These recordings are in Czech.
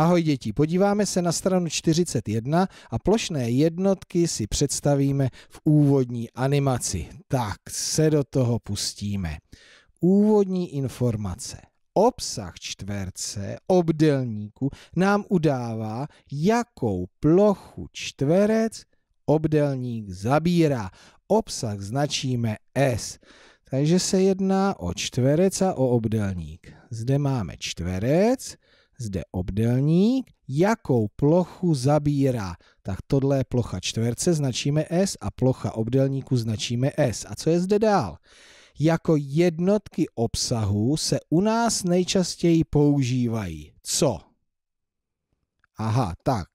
Ahoj děti, podíváme se na stranu 41 a plošné jednotky si představíme v úvodní animaci. Tak se do toho pustíme. Úvodní informace. Obsah čtverce obdelníku nám udává, jakou plochu čtverec obdelník zabírá. Obsah značíme S. Takže se jedná o čtverec a o obdelník. Zde máme čtverec, zde obdelník, jakou plochu zabírá. Tak tohle je plocha čtverce, značíme S a plocha obdelníku značíme S. A co je zde dál? Jako jednotky obsahu se u nás nejčastěji používají. Co? Aha, tak.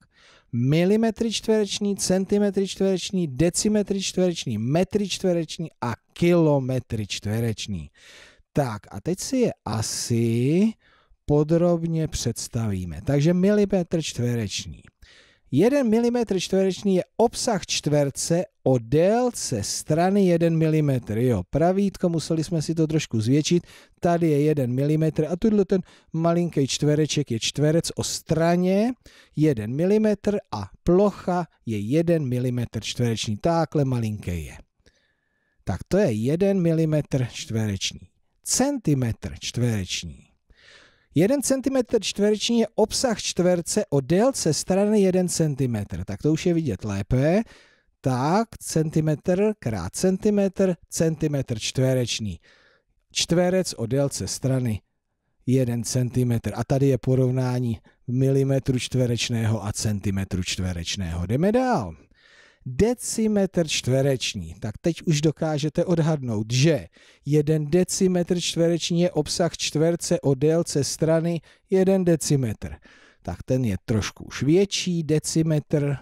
Milimetry čtvereční, centimetry čtvereční, decimetry čtvereční, metry čtvereční a kilometry čtvereční. Tak a teď si je asi podrobně představíme. Takže milimetr čtvereční. 1 mm čtvereční je obsah čtverce o délce strany 1 mm. Jo, pravítko, museli jsme si to trošku zvětšit. Tady je 1 mm a tuhle ten malinký čtvereček je čtverec o straně 1 mm a plocha je 1 mm čtvereční. Takhle malinký je. Tak to je 1 mm čtvereční. Centimetr čtvereční 1 cm čtvereční je obsah čtverce o délce strany 1 cm. Tak to už je vidět lépe. Tak, centimetr krát centimetr, centimetr čtvereční. Čtverec o délce strany 1 cm. A tady je porovnání milimetru čtverečného a centimetru čtverečného. Jdeme dál decimetr čtvereční. Tak teď už dokážete odhadnout, že jeden decimetr čtvereční je obsah čtverce o délce strany jeden decimetr. Tak ten je trošku už větší, decimetr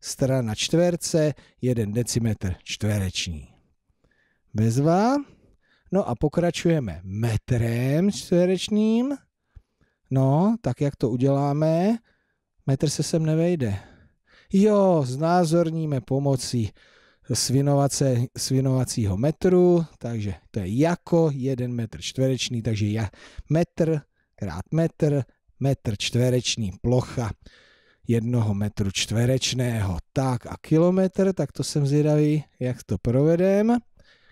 strana čtverce, jeden decimetr čtvereční. Bezva. No a pokračujeme metrem čtverečným. No, tak jak to uděláme? Metr se sem nevejde. Jo, znázorníme pomocí svinovace, svinovacího metru, takže to je jako jeden metr čtvereční, takže je metr krát metr, metr čtvereční plocha jednoho metru čtverečného. Tak a kilometr, tak to jsem zvědavý, jak to provedem.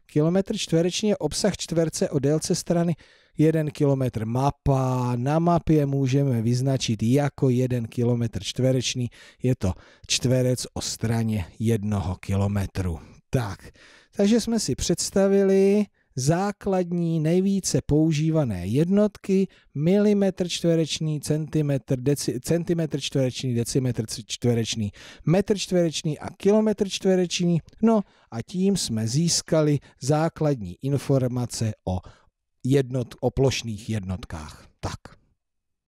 Kilometr čtvereční je obsah čtverce o délce strany jeden kilometr mapa, na mapě můžeme vyznačit jako jeden kilometr čtvereční, je to čtverec o straně jednoho kilometru. Tak, takže jsme si představili základní nejvíce používané jednotky milimetr čtvereční, centimetr, deci, centimetr čtvereční, decimetr čtvereční, metr čtvereční a kilometr čtvereční. No a tím jsme získali základní informace o jednot, o plošných jednotkách. Tak.